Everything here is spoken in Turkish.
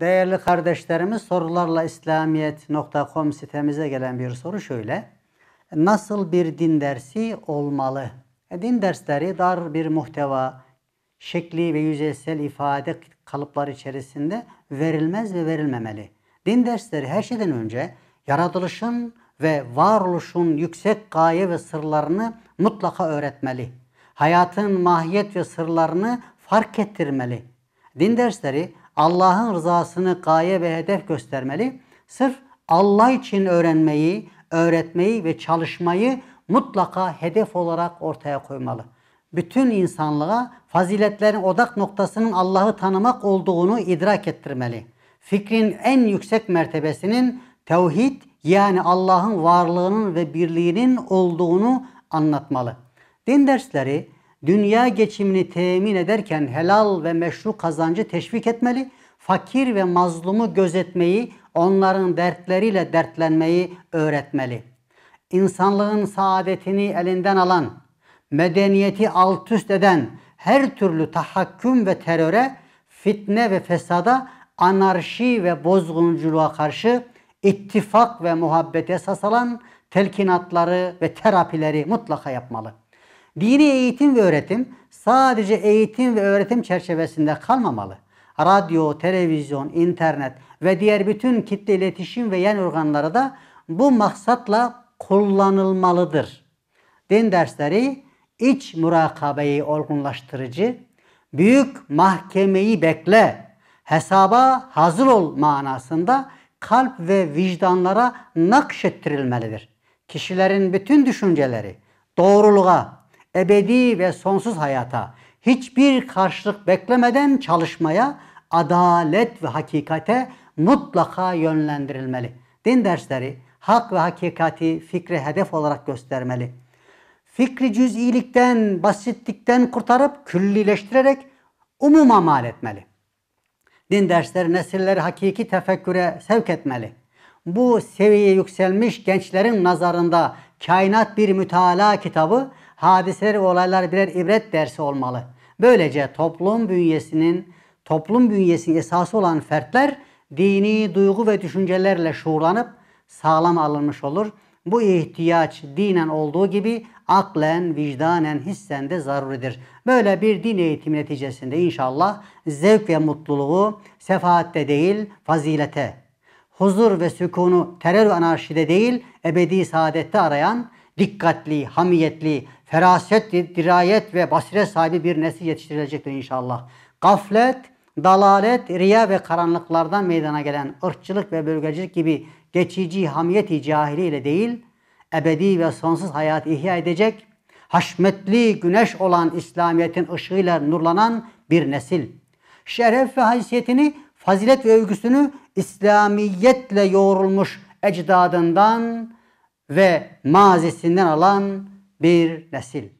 Değerli kardeşlerimiz sorularla İslamiyet.com sitemize gelen bir soru şöyle. Nasıl bir din dersi olmalı? E, din dersleri dar bir muhteva, şekli ve yüzeysel ifade kalıpları içerisinde verilmez ve verilmemeli. Din dersleri her şeyden önce yaratılışın ve varoluşun yüksek gaye ve sırlarını mutlaka öğretmeli. Hayatın mahiyet ve sırlarını fark ettirmeli. Din dersleri Allah'ın rızasını gaye ve hedef göstermeli. Sırf Allah için öğrenmeyi, öğretmeyi ve çalışmayı mutlaka hedef olarak ortaya koymalı. Bütün insanlığa faziletlerin odak noktasının Allah'ı tanımak olduğunu idrak ettirmeli. Fikrin en yüksek mertebesinin tevhid yani Allah'ın varlığının ve birliğinin olduğunu anlatmalı. Din dersleri dünya geçimini temin ederken helal ve meşru kazancı teşvik etmeli, fakir ve mazlumu gözetmeyi, onların dertleriyle dertlenmeyi öğretmeli. İnsanlığın saadetini elinden alan, medeniyeti alt üst eden her türlü tahakküm ve teröre, fitne ve fesada, anarşi ve bozgunculuğa karşı ittifak ve muhabbete esas alan telkinatları ve terapileri mutlaka yapmalı. Dini eğitim ve öğretim sadece eğitim ve öğretim çerçevesinde kalmamalı. Radyo, televizyon, internet ve diğer bütün kitle iletişim ve yan organları da bu maksatla kullanılmalıdır. Din dersleri iç murakabeyi olgunlaştırıcı, büyük mahkemeyi bekle, hesaba hazır ol manasında kalp ve vicdanlara nakşettirilmelidir. Kişilerin bütün düşünceleri doğruluğa, ebedi ve sonsuz hayata hiçbir karşılık beklemeden çalışmaya, adalet ve hakikate mutlaka yönlendirilmeli. Din dersleri hak ve hakikati fikri hedef olarak göstermeli. Fikri cüz'ilikten, basitlikten kurtarıp küllileştirerek umuma mal etmeli. Din dersleri nesilleri hakiki tefekküre sevk etmeli. Bu seviyeye yükselmiş gençlerin nazarında kainat bir mütala kitabı, hadiseler ve olaylar birer ibret dersi olmalı. Böylece toplum bünyesinin, toplum bünyesinin esası olan fertler dini duygu ve düşüncelerle şuurlanıp sağlam alınmış olur. Bu ihtiyaç dinen olduğu gibi aklen, vicdanen, hissen de zaruridir. Böyle bir din eğitimi neticesinde inşallah zevk ve mutluluğu sefaatte değil fazilete huzur ve sükunu terör ve anarşide değil, ebedi saadette arayan, dikkatli, hamiyetli, feraset, dirayet ve basiret sahibi bir nesil yetiştirilecektir inşallah. Gaflet, dalalet, riya ve karanlıklardan meydana gelen ırkçılık ve bölgecilik gibi geçici hamiyeti cahiliyle değil, ebedi ve sonsuz hayat ihya edecek, haşmetli güneş olan İslamiyet'in ışığıyla nurlanan bir nesil. Şeref ve haysiyetini, fazilet ve övgüsünü İslamiyetle yoğrulmuş ecdadından ve mazisinden alan bir nesil.